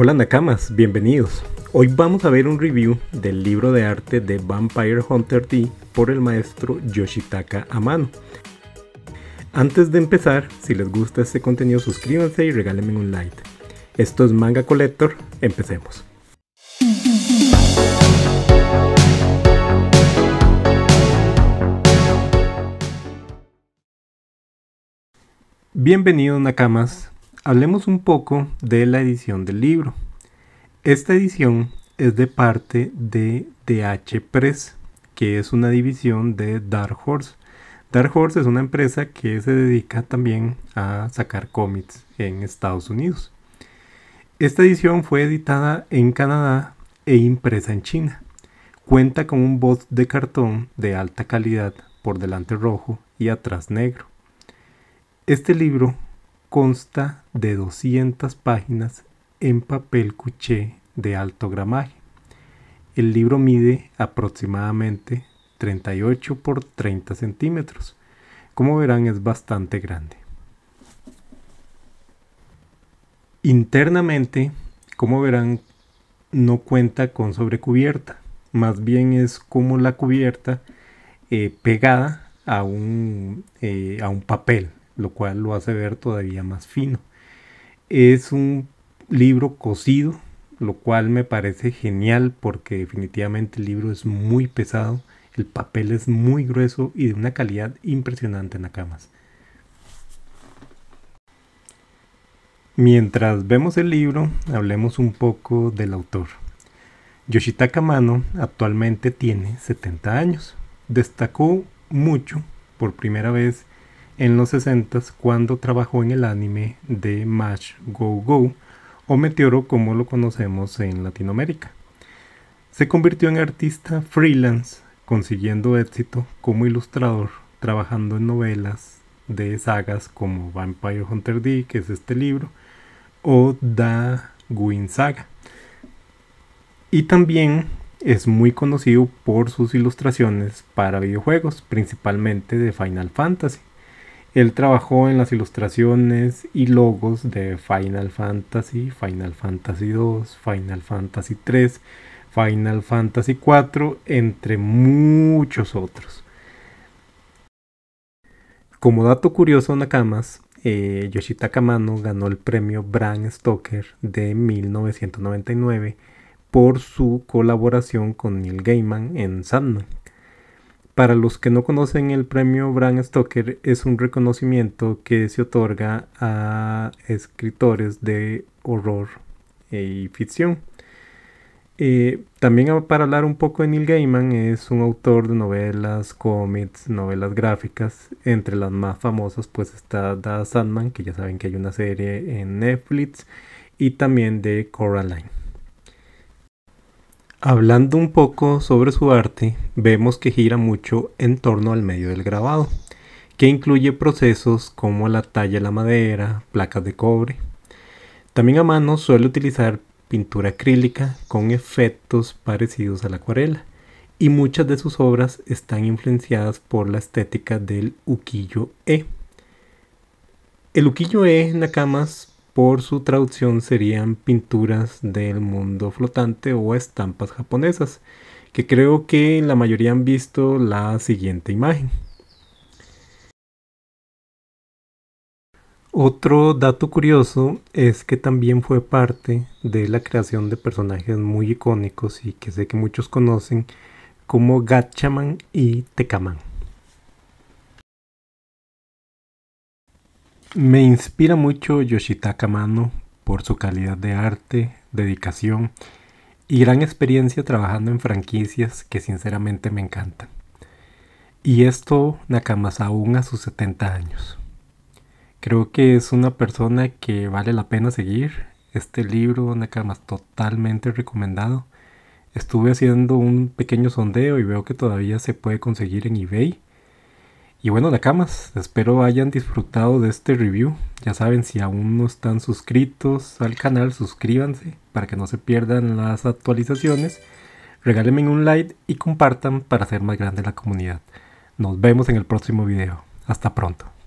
Hola Nakamas, bienvenidos. Hoy vamos a ver un review del libro de arte de Vampire Hunter D por el maestro Yoshitaka Amano. Antes de empezar, si les gusta este contenido suscríbanse y regálenme un like. Esto es Manga Collector, empecemos. Bienvenidos Nakamas, hablemos un poco de la edición del libro. Esta edición es de parte de DH Press, que es una división de Dark Horse. Dark Horse es una empresa que se dedica también a sacar cómics en Estados Unidos. Esta edición fue editada en Canadá e impresa en China. Cuenta con un bot de cartón de alta calidad por delante rojo y atrás negro. Este libro consta de 200 páginas en papel cuché de alto gramaje. El libro mide aproximadamente 38 por 30 centímetros. Como verán es bastante grande. Internamente, como verán, no cuenta con sobrecubierta. Más bien es como la cubierta eh, pegada a un eh, papel, lo cual lo hace ver todavía más fino. Es un libro cosido, lo cual me parece genial porque definitivamente el libro es muy pesado, el papel es muy grueso y de una calidad impresionante en Nakamas. Mientras vemos el libro, hablemos un poco del autor. Yoshitaka Mano actualmente tiene 70 años. Destacó mucho por primera vez en los 60 cuando trabajó en el anime de Mash Go Go o Meteoro como lo conocemos en Latinoamérica. Se convirtió en artista freelance, consiguiendo éxito como ilustrador, trabajando en novelas de sagas como Vampire Hunter D, que es este libro, o Da Gwyn Saga. Y también es muy conocido por sus ilustraciones para videojuegos, principalmente de Final Fantasy. Él trabajó en las ilustraciones y logos de Final Fantasy, Final Fantasy II, Final Fantasy III, Final Fantasy IV, entre muchos otros. Como dato curioso, Nakamas, eh, Yoshitaka Mano ganó el premio Bram Stoker de 1999 por su colaboración con Neil Gaiman en Sandman. Para los que no conocen, el premio Bram Stoker es un reconocimiento que se otorga a escritores de horror y e ficción. Eh, también ah, para hablar un poco de Neil Gaiman, es un autor de novelas, cómics, novelas gráficas. Entre las más famosas pues está Da Sandman, que ya saben que hay una serie en Netflix, y también de Coraline. Hablando un poco sobre su arte, vemos que gira mucho en torno al medio del grabado, que incluye procesos como la talla de la madera, placas de cobre. También a mano suele utilizar pintura acrílica con efectos parecidos a la acuarela, y muchas de sus obras están influenciadas por la estética del uquillo e El ukiyo-e, Nakamas, por su traducción serían pinturas del mundo flotante o estampas japonesas, que creo que la mayoría han visto la siguiente imagen. Otro dato curioso es que también fue parte de la creación de personajes muy icónicos y que sé que muchos conocen como Gatchaman y Tekaman Me inspira mucho Yoshitaka Mano por su calidad de arte, dedicación y gran experiencia trabajando en franquicias que sinceramente me encantan. Y esto Nakamas aún a sus 70 años. Creo que es una persona que vale la pena seguir. Este libro Nakamas totalmente recomendado. Estuve haciendo un pequeño sondeo y veo que todavía se puede conseguir en eBay y bueno, Nakamas, espero hayan disfrutado de este review. Ya saben, si aún no están suscritos al canal, suscríbanse para que no se pierdan las actualizaciones. Regálenme un like y compartan para hacer más grande la comunidad. Nos vemos en el próximo video. Hasta pronto.